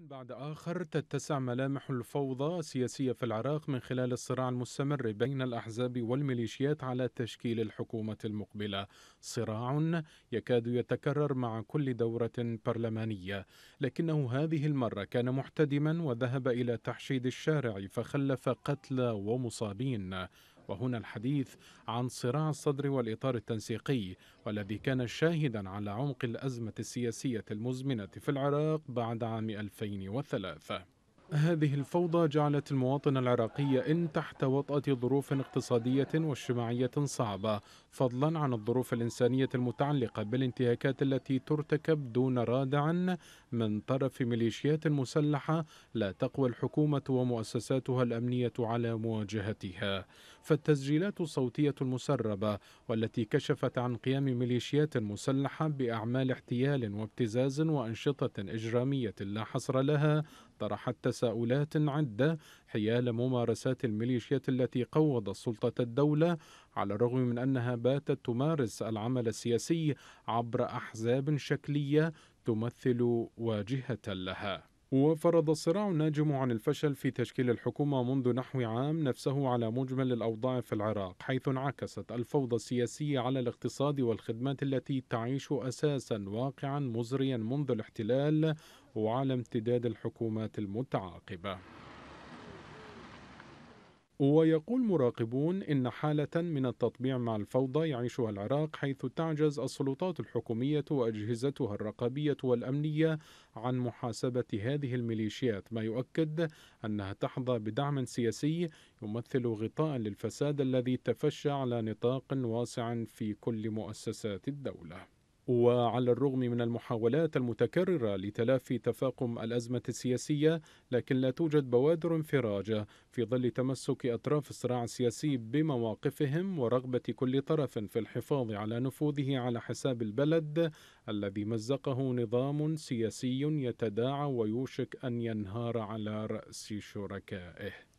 بعد آخر تتسع ملامح الفوضى السياسية في العراق من خلال الصراع المستمر بين الأحزاب والميليشيات على تشكيل الحكومة المقبلة صراع يكاد يتكرر مع كل دورة برلمانية لكنه هذه المرة كان محتدما وذهب إلى تحشيد الشارع فخلف قتلى ومصابين وهنا الحديث عن صراع الصدر والإطار التنسيقي والذي كان شاهدا على عمق الأزمة السياسية المزمنة في العراق بعد عام 2003 هذه الفوضى جعلت المواطن العراقي إن تحت وطأة ظروف اقتصادية واجتماعية صعبة فضلا عن الظروف الإنسانية المتعلقة بالانتهاكات التي ترتكب دون رادع من طرف ميليشيات مسلحة لا تقوى الحكومة ومؤسساتها الأمنية على مواجهتها فالتسجيلات الصوتية المسربة والتي كشفت عن قيام ميليشيات مسلحة بأعمال احتيال وابتزاز وأنشطة إجرامية لا حصر لها طرحت تساؤلات عدة حيال ممارسات الميليشيات التي قوضت سلطة الدولة على الرغم من أنها باتت تمارس العمل السياسي عبر أحزاب شكلية تمثل واجهة لها وفرض الصراع الناجم عن الفشل في تشكيل الحكومة منذ نحو عام نفسه على مجمل الأوضاع في العراق حيث انعكست الفوضى السياسية على الاقتصاد والخدمات التي تعيش أساسا واقعا مزريا منذ الاحتلال وعلى امتداد الحكومات المتعاقبة ويقول مراقبون إن حالة من التطبيع مع الفوضى يعيشها العراق حيث تعجز السلطات الحكومية وأجهزتها الرقابية والأمنية عن محاسبة هذه الميليشيات ما يؤكد أنها تحظى بدعم سياسي يمثل غطاء للفساد الذي تفشى على نطاق واسع في كل مؤسسات الدولة وعلى الرغم من المحاولات المتكررة لتلافي تفاقم الأزمة السياسية لكن لا توجد بوادر انفراجة في ظل تمسك أطراف الصراع السياسي بمواقفهم ورغبة كل طرف في الحفاظ على نفوذه على حساب البلد الذي مزقه نظام سياسي يتداعى ويوشك أن ينهار على رأس شركائه